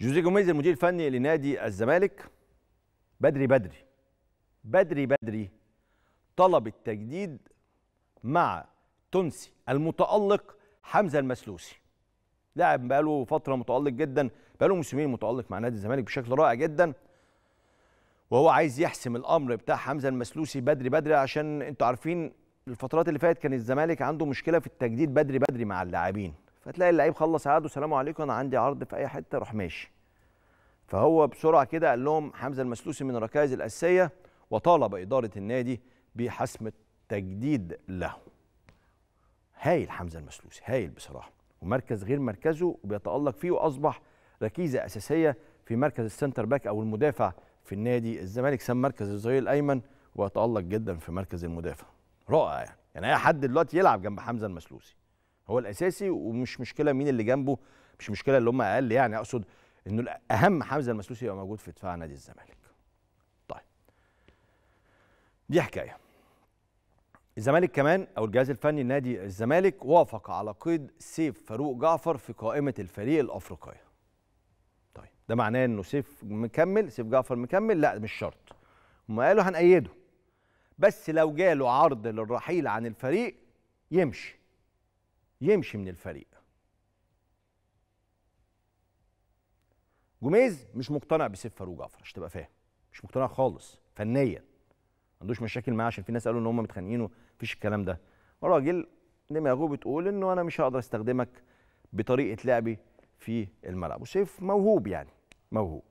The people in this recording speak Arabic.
جوزيه جوميز المدير الفني لنادي الزمالك بدري بدري بدري بدري طلب التجديد مع تونسي المتألق حمزة المسلوسي لاعب بقاله فترة متألق جدا بقاله موسمين متألق مع نادي الزمالك بشكل رائع جدا وهو عايز يحسم الأمر بتاع حمزة المسلوسي بدري بدري عشان انتوا عارفين الفترات اللي فاتت كان الزمالك عنده مشكلة في التجديد بدري بدري مع اللاعبين فتلاقي اللعيب خلص عقده سلام عليكم انا عندي عرض في اي حته روح ماشي فهو بسرعه كده قال لهم حمزه المسلوسي من الركائز الاساسيه وطالب اداره النادي بحسم التجديد له هايل حمزه المسلوسي هايل بصراحه ومركز غير مركزه وبيتالق فيه واصبح ركيزه اساسيه في مركز السنتر باك او المدافع في النادي الزمالك سام مركز الظهير الايمن ويتالق جدا في مركز المدافع رائع يعني يعني اي حد دلوقتي يلعب جنب حمزه المسلوسي هو الاساسي ومش مشكله مين اللي جنبه مش مشكله اللي هم اقل يعني اقصد انه الاهم حمزه المسلوسي يبقى موجود في دفاع نادي الزمالك طيب دي حكايه الزمالك كمان او الجهاز الفني لنادي الزمالك وافق على قيد سيف فاروق جعفر في قائمه الفريق الافريقيه طيب ده معناه انه سيف مكمل سيف جعفر مكمل لا مش شرط هم قالوا هنأيده بس لو جاله عرض للرحيل عن الفريق يمشي يمشي من الفريق جوميز مش مقتنع بسيف فاروق جعفر عشان تبقى فاهم مش مقتنع خالص فنيا ما عندوش مشاكل معاه عشان في ناس قالوا ان هم متخانقين ومفيش الكلام ده الراجل دماغه بتقول انه انا مش هقدر استخدمك بطريقه لعبي في الملعب وسيف موهوب يعني موهوب